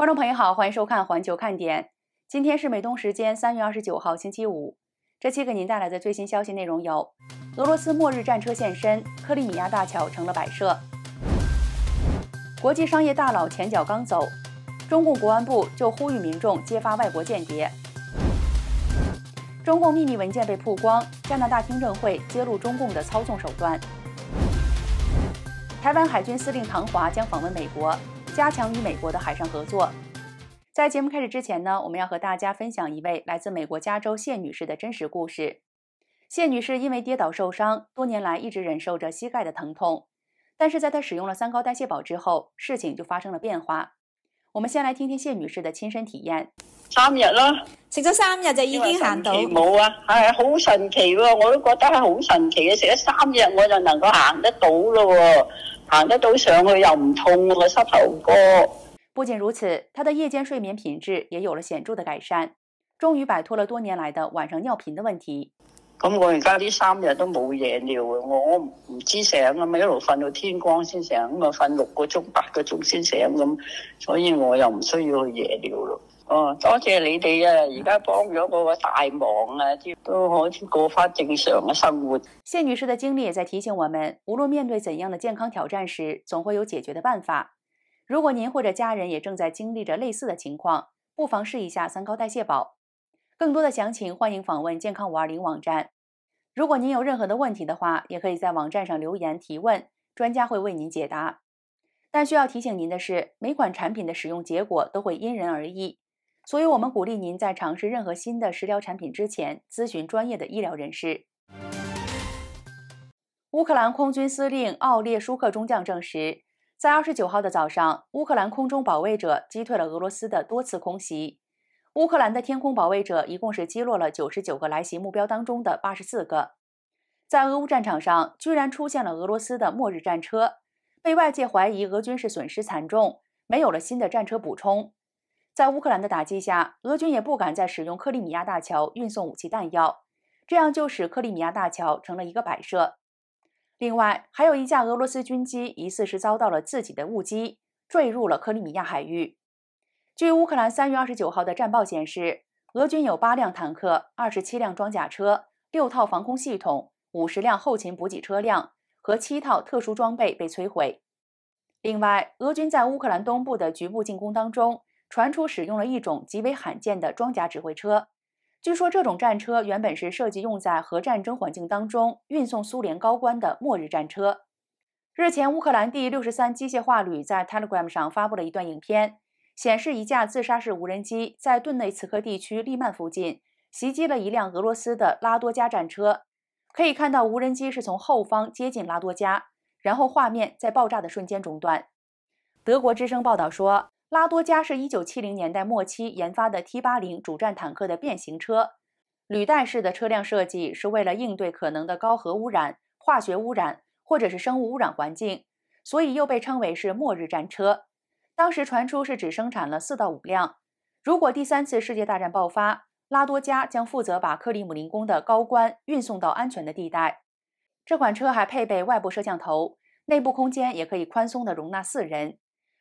观众朋友好，欢迎收看《环球看点》。今天是美东时间三月二十九号星期五。这期给您带来的最新消息内容有：俄罗斯末日战车现身，克里米亚大桥成了摆设；国际商业大佬前脚刚走，中共国安部就呼吁民众揭发外国间谍；中共秘密文件被曝光，加拿大听证会揭露中共的操纵手段；台湾海军司令唐华将访问美国。加强与美国的海上合作。在节目开始之前呢，我们要和大家分享一位来自美国加州谢女士的真实故事。谢女士因为跌倒受伤，多年来一直忍受着膝盖的疼痛，但是在她使用了三高代谢宝之后，事情就发生了变化。我们先来听听谢女士的亲身体验。三日啦，食咗三日就已经行到，冇啊，系好神奇喎！我都觉得系好神奇嘅，食咗三日我就能够行得到咯。行得到上去又唔痛个膝头哥。不仅如此，他的夜间睡眠品质也有了显著的改善，终于摆脱了多年来的晚上尿频的问题。咁我而家呢三日都冇夜尿嘅，我唔知醒咁一路瞓到天光先醒，咁啊瞓六个钟八个钟先醒咁，所以我又唔需要去夜尿咯。哦，多谢你哋啊！而家帮咗我个大忙啊，都可以过翻正常嘅生活。谢女士的经历在提醒我们，无论面对怎样的健康挑战时，总会有解决的办法。如果您或者家人也正在经历着类似的情况，不妨试一下三高代谢宝。更多的详情欢迎访问健康五二零网站。如果您有任何的问题的话，也可以在网站上留言提问，专家会为您解答。但需要提醒您的是，每款产品的使用结果都会因人而异。所以我们鼓励您在尝试任何新的食疗产品之前，咨询专业的医疗人士。乌克兰空军司令奥列舒克中将证实，在二十九号的早上，乌克兰空中保卫者击退了俄罗斯的多次空袭。乌克兰的天空保卫者一共是击落了九十九个来袭目标当中的八十四个。在俄乌战场上，居然出现了俄罗斯的末日战车，被外界怀疑俄军是损失惨重，没有了新的战车补充。在乌克兰的打击下，俄军也不敢再使用克里米亚大桥运送武器弹药，这样就使克里米亚大桥成了一个摆设。另外，还有一架俄罗斯军机疑似是遭到了自己的误击，坠入了克里米亚海域。据乌克兰三月二十九号的战报显示，俄军有八辆坦克、二十七辆装甲车、六套防空系统、五十辆后勤补给车辆和七套特殊装备被摧毁。另外，俄军在乌克兰东部的局部进攻当中。传出使用了一种极为罕见的装甲指挥车，据说这种战车原本是设计用在核战争环境当中运送苏联高官的末日战车。日前，乌克兰第六十三机械化旅在 Telegram 上发布了一段影片，显示一架自杀式无人机在顿内茨克地区利曼附近袭击了一辆俄罗斯的拉多加战车。可以看到，无人机是从后方接近拉多加，然后画面在爆炸的瞬间中断。德国之声报道说。拉多加是一九七零年代末期研发的 T 八零主战坦克的变形车，履带式的车辆设计是为了应对可能的高核污染、化学污染或者是生物污染环境，所以又被称为是末日战车。当时传出是只生产了四到五辆。如果第三次世界大战爆发，拉多加将负责把克里姆林宫的高官运送到安全的地带。这款车还配备外部摄像头，内部空间也可以宽松的容纳四人。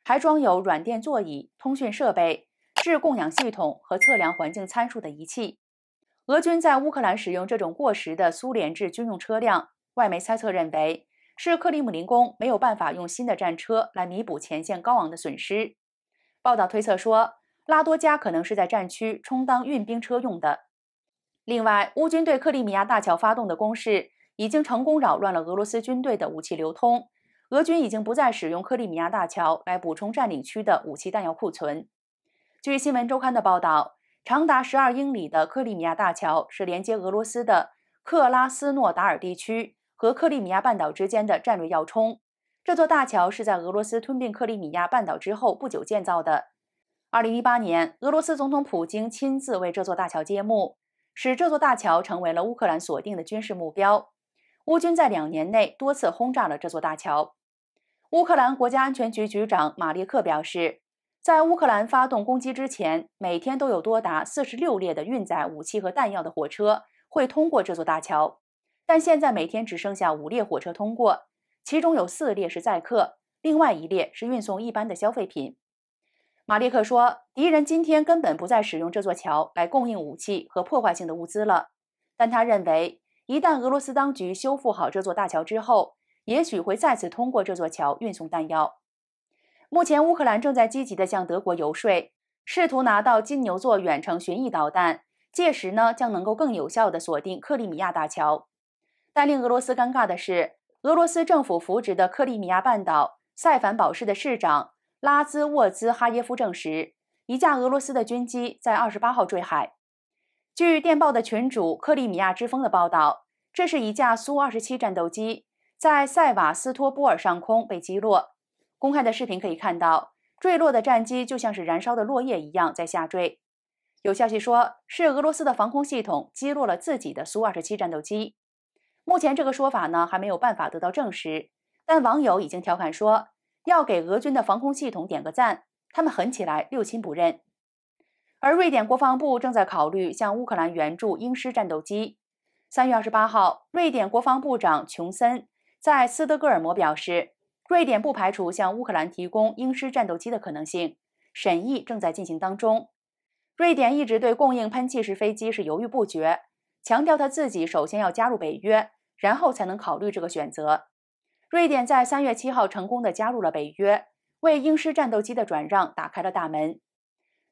还装有软垫座椅、通讯设备、制供氧系统和测量环境参数的仪器。俄军在乌克兰使用这种过时的苏联制军用车辆，外媒猜测认为是克里姆林宫没有办法用新的战车来弥补前线高昂的损失。报道推测说，拉多加可能是在战区充当运兵车用的。另外，乌军对克里米亚大桥发动的攻势已经成功扰乱了俄罗斯军队的武器流通。俄军已经不再使用克里米亚大桥来补充占领区的武器弹药库存。据《新闻周刊》的报道，长达十二英里的克里米亚大桥是连接俄罗斯的克拉斯诺达尔地区和克里米亚半岛之间的战略要冲。这座大桥是在俄罗斯吞并克里米亚半岛之后不久建造的。二零一八年，俄罗斯总统普京亲自为这座大桥揭幕，使这座大桥成为了乌克兰锁定的军事目标。乌军在两年内多次轰炸了这座大桥。乌克兰国家安全局局长马列克表示，在乌克兰发动攻击之前，每天都有多达四十六列的运载武器和弹药的火车会通过这座大桥，但现在每天只剩下五列火车通过，其中有四列是载客，另外一列是运送一般的消费品。马列克说，敌人今天根本不再使用这座桥来供应武器和破坏性的物资了，但他认为，一旦俄罗斯当局修复好这座大桥之后，也许会再次通过这座桥运送弹药。目前，乌克兰正在积极地向德国游说，试图拿到金牛座远程巡弋导弹。届时呢，将能够更有效地锁定克里米亚大桥。但令俄罗斯尴尬的是，俄罗斯政府扶植的克里米亚半岛塞凡堡市的市长拉兹沃兹哈耶夫证实，一架俄罗斯的军机在二十八号坠海。据电报的群主“克里米亚之风”的报道，这是一架苏 -27 战斗机。在塞瓦斯托波尔上空被击落。公开的视频可以看到，坠落的战机就像是燃烧的落叶一样在下坠。有消息说是俄罗斯的防空系统击落了自己的苏 -27 战斗机。目前这个说法呢还没有办法得到证实，但网友已经调侃说要给俄军的防空系统点个赞，他们狠起来六亲不认。而瑞典国防部正在考虑向乌克兰援助英狮战斗机。三月二十八号，瑞典国防部长琼森。在斯德哥尔摩表示，瑞典不排除向乌克兰提供英狮战斗机的可能性。审议正在进行当中。瑞典一直对供应喷气式飞机是犹豫不决，强调他自己首先要加入北约，然后才能考虑这个选择。瑞典在三月七号成功的加入了北约，为英狮战斗机的转让打开了大门。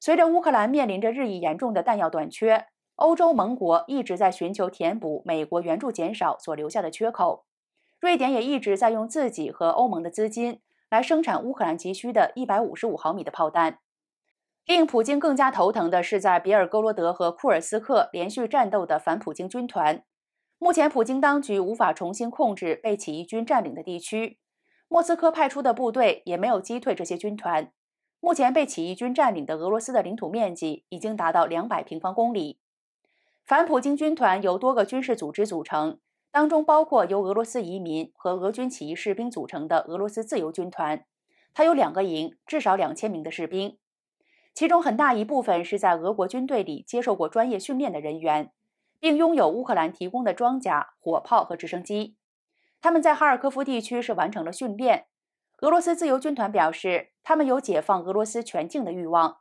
随着乌克兰面临着日益严重的弹药短缺，欧洲盟国一直在寻求填补美国援助减少所留下的缺口。瑞典也一直在用自己和欧盟的资金来生产乌克兰急需的一百五十五毫米的炮弹。令普京更加头疼的是，在比尔哥罗德和库尔斯克连续战斗的反普京军团。目前，普京当局无法重新控制被起义军占领的地区，莫斯科派出的部队也没有击退这些军团。目前，被起义军占领的俄罗斯的领土面积已经达到两百平方公里。反普京军团由多个军事组织组成。当中包括由俄罗斯移民和俄军起义士兵组成的俄罗斯自由军团，它有两个营，至少两千名的士兵，其中很大一部分是在俄国军队里接受过专业训练的人员，并拥有乌克兰提供的装甲、火炮和直升机。他们在哈尔科夫地区是完成了训练。俄罗斯自由军团表示，他们有解放俄罗斯全境的欲望。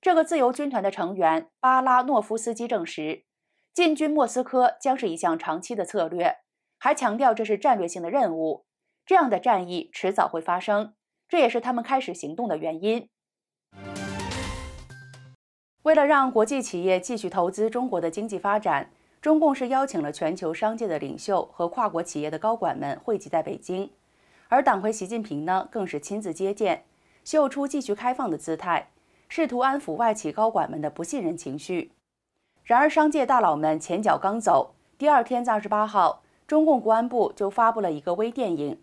这个自由军团的成员巴拉诺夫斯基证实。进军莫斯科将是一项长期的策略，还强调这是战略性的任务。这样的战役迟早会发生，这也是他们开始行动的原因。为了让国际企业继续投资中国的经济发展，中共是邀请了全球商界的领袖和跨国企业的高管们汇集在北京，而党魁习近平呢更是亲自接见，秀出继续开放的姿态，试图安抚外企高管们的不信任情绪。然而，商界大佬们前脚刚走，第二天在二十八号，中共国安部就发布了一个微电影，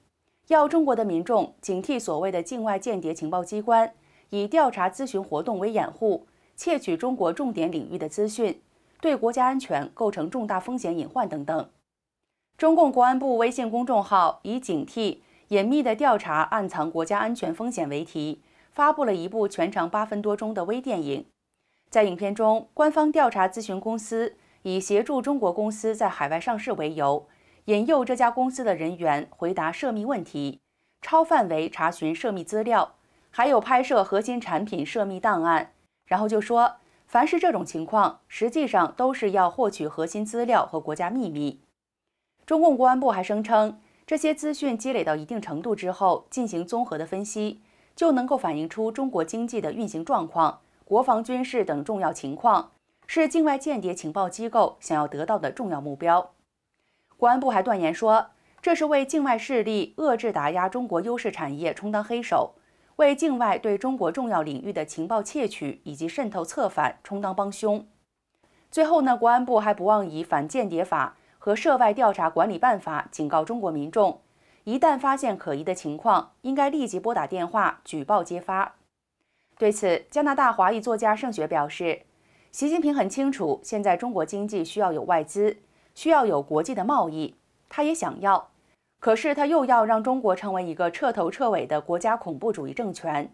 要中国的民众警惕所谓的境外间谍情报机关以调查咨询活动为掩护，窃取中国重点领域的资讯，对国家安全构成重大风险隐患等等。中共国安部微信公众号以“警惕隐秘的调查暗藏国家安全风险”为题，发布了一部全长八分多钟的微电影。在影片中，官方调查咨询公司以协助中国公司在海外上市为由，引诱这家公司的人员回答涉密问题，超范围查询涉密资料，还有拍摄核心产品涉密档案，然后就说，凡是这种情况，实际上都是要获取核心资料和国家秘密。中共公安部还声称，这些资讯积累到一定程度之后，进行综合的分析，就能够反映出中国经济的运行状况。国防军事等重要情况，是境外间谍情报机构想要得到的重要目标。国安部还断言说，这是为境外势力遏制打压中国优势产业充当黑手，为境外对中国重要领域的情报窃取以及渗透策反充当帮凶。最后呢，国安部还不忘以《反间谍法》和《涉外调查管理办法》警告中国民众，一旦发现可疑的情况，应该立即拨打电话举报揭发。对此，加拿大华裔作家盛雪表示：“习近平很清楚，现在中国经济需要有外资，需要有国际的贸易，他也想要。可是他又要让中国成为一个彻头彻尾的国家恐怖主义政权，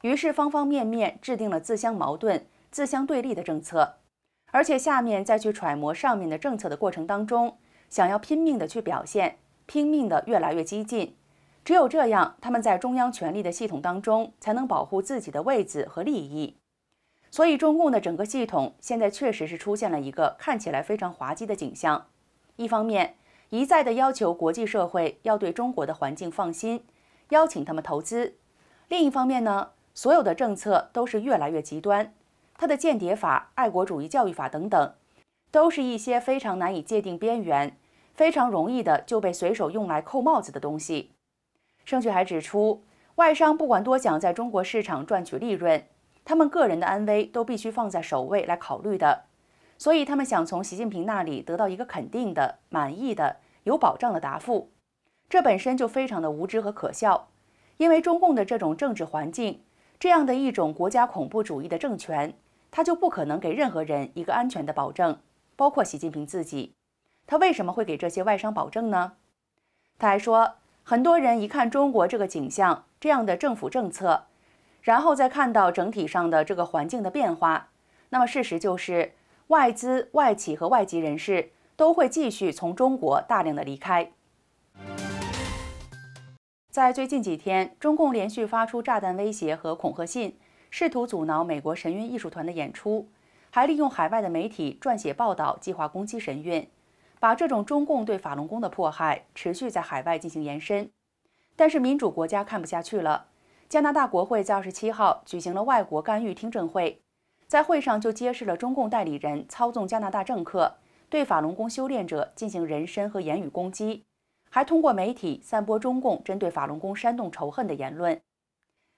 于是方方面面制定了自相矛盾、自相对立的政策。而且下面再去揣摩上面的政策的过程当中，想要拼命的去表现，拼命的越来越激进。”只有这样，他们在中央权力的系统当中才能保护自己的位子和利益。所以，中共的整个系统现在确实是出现了一个看起来非常滑稽的景象：一方面一再的要求国际社会要对中国的环境放心，邀请他们投资；另一方面呢，所有的政策都是越来越极端，它的间谍法、爱国主义教育法等等，都是一些非常难以界定边缘、非常容易的就被随手用来扣帽子的东西。盛俊还指出，外商不管多想在中国市场赚取利润，他们个人的安危都必须放在首位来考虑的。所以，他们想从习近平那里得到一个肯定的、满意的、有保障的答复，这本身就非常的无知和可笑。因为中共的这种政治环境，这样的一种国家恐怖主义的政权，他就不可能给任何人一个安全的保证，包括习近平自己。他为什么会给这些外商保证呢？他还说。很多人一看中国这个景象，这样的政府政策，然后再看到整体上的这个环境的变化，那么事实就是，外资、外企和外籍人士都会继续从中国大量的离开。在最近几天，中共连续发出炸弹威胁和恐吓信，试图阻挠美国神韵艺术团的演出，还利用海外的媒体撰写报道，计划攻击神韵。把这种中共对法轮功的迫害持续在海外进行延伸，但是民主国家看不下去了。加拿大国会在二十七号举行了外国干预听证会，在会上就揭示了中共代理人操纵加拿大政客对法轮功修炼者进行人身和言语攻击，还通过媒体散播中共针对法轮功煽动仇恨的言论。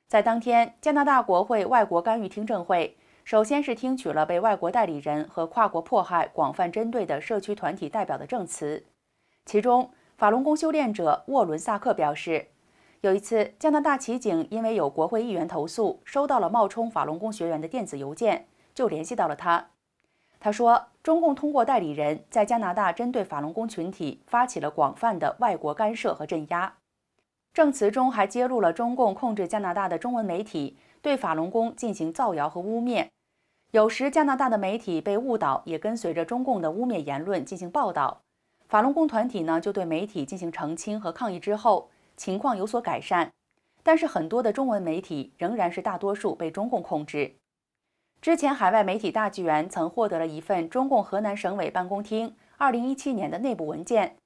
在当天，加拿大国会外国干预听证会。首先是听取了被外国代理人和跨国迫害广泛针对的社区团体代表的证词，其中法轮功修炼者沃伦·萨克表示，有一次加拿大骑警因为有国会议员投诉，收到了冒充法轮功学员的电子邮件，就联系到了他。他说，中共通过代理人，在加拿大针对法轮功群体发起了广泛的外国干涉和镇压。证词中还揭露了中共控制加拿大的中文媒体对法轮功进行造谣和污蔑。有时加拿大的媒体被误导，也跟随着中共的污蔑言论进行报道。法轮功团体呢就对媒体进行澄清和抗议之后，情况有所改善。但是很多的中文媒体仍然是大多数被中共控制。之前海外媒体大纪元曾获得了一份中共河南省委办公厅二零一七年的内部文件，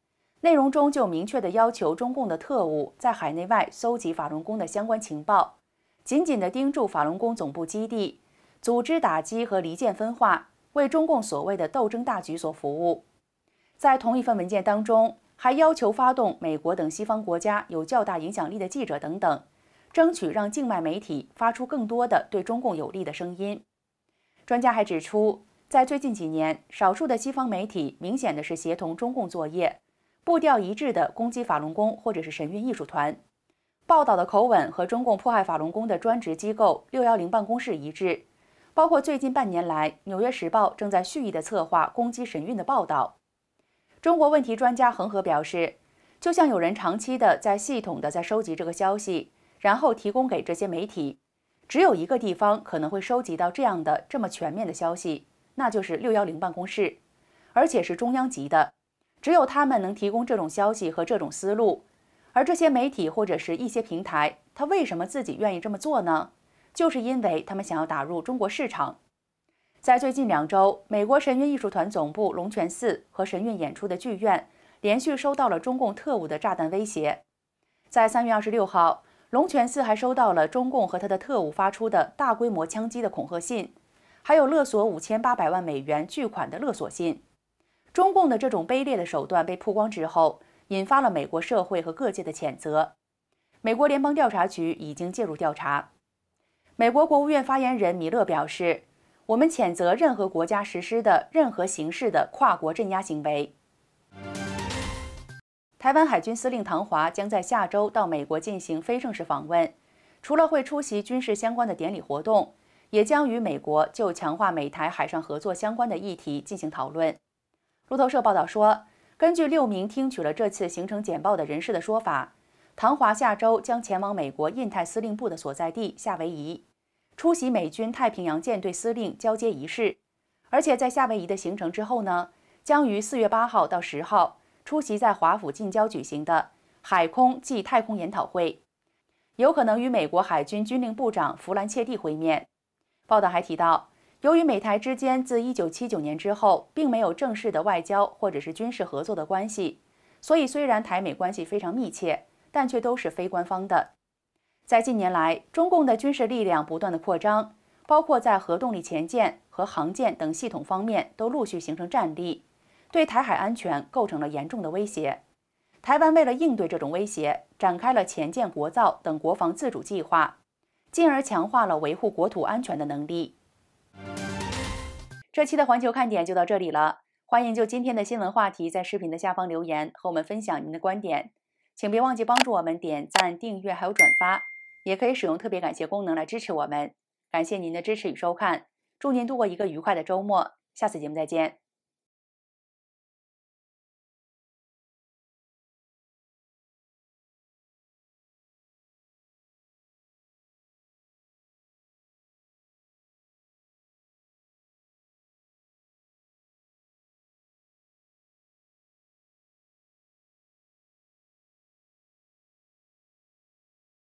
内容中就明确的要求中共的特务在海内外搜集法轮功的相关情报，紧紧的盯住法轮功总部基地。组织打击和离间分化，为中共所谓的斗争大局所服务。在同一份文件当中，还要求发动美国等西方国家有较大影响力的记者等等，争取让境外媒体发出更多的对中共有利的声音。专家还指出，在最近几年，少数的西方媒体明显的是协同中共作业，步调一致地攻击法轮功或者是神韵艺术团，报道的口吻和中共迫害法轮功的专职机构六幺零办公室一致。包括最近半年来，《纽约时报》正在蓄意的策划攻击神韵的报道。中国问题专家恒河表示，就像有人长期的在系统的在收集这个消息，然后提供给这些媒体。只有一个地方可能会收集到这样的这么全面的消息，那就是六幺零办公室，而且是中央级的，只有他们能提供这种消息和这种思路。而这些媒体或者是一些平台，他为什么自己愿意这么做呢？就是因为他们想要打入中国市场，在最近两周，美国神韵艺术团总部龙泉寺和神韵演出的剧院连续收到了中共特务的炸弹威胁。在三月二十六号，龙泉寺还收到了中共和他的特务发出的大规模枪击的恐吓信，还有勒索五千八百万美元巨款的勒索信。中共的这种卑劣的手段被曝光之后，引发了美国社会和各界的谴责。美国联邦调查局已经介入调查。美国国务院发言人米勒表示：“我们谴责任何国家实施的任何形式的跨国镇压行为。”台湾海军司令唐华将在下周到美国进行非正式访问，除了会出席军事相关的典礼活动，也将与美国就强化美台海上合作相关的议题进行讨论。路透社报道说，根据六名听取了这次行程简报的人士的说法，唐华下周将前往美国印太司令部的所在地夏威夷。出席美军太平洋舰队司令交接仪式，而且在夏威夷的行程之后呢，将于四月八号到十号出席在华府近郊举行的海空暨太空研讨会，有可能与美国海军军令部长弗兰切蒂会面。报道还提到，由于美台之间自一九七九年之后并没有正式的外交或者是军事合作的关系，所以虽然台美关系非常密切，但却都是非官方的。在近年来，中共的军事力量不断的扩张，包括在核动力潜舰和航舰等系统方面都陆续形成战力，对台海安全构成了严重的威胁。台湾为了应对这种威胁，展开了前舰国造等国防自主计划，进而强化了维护国土安全的能力。这期的环球看点就到这里了，欢迎就今天的新闻话题在视频的下方留言和我们分享您的观点，请别忘记帮助我们点赞、订阅还有转发。也可以使用特别感谢功能来支持我们，感谢您的支持与收看，祝您度过一个愉快的周末，下次节目再见。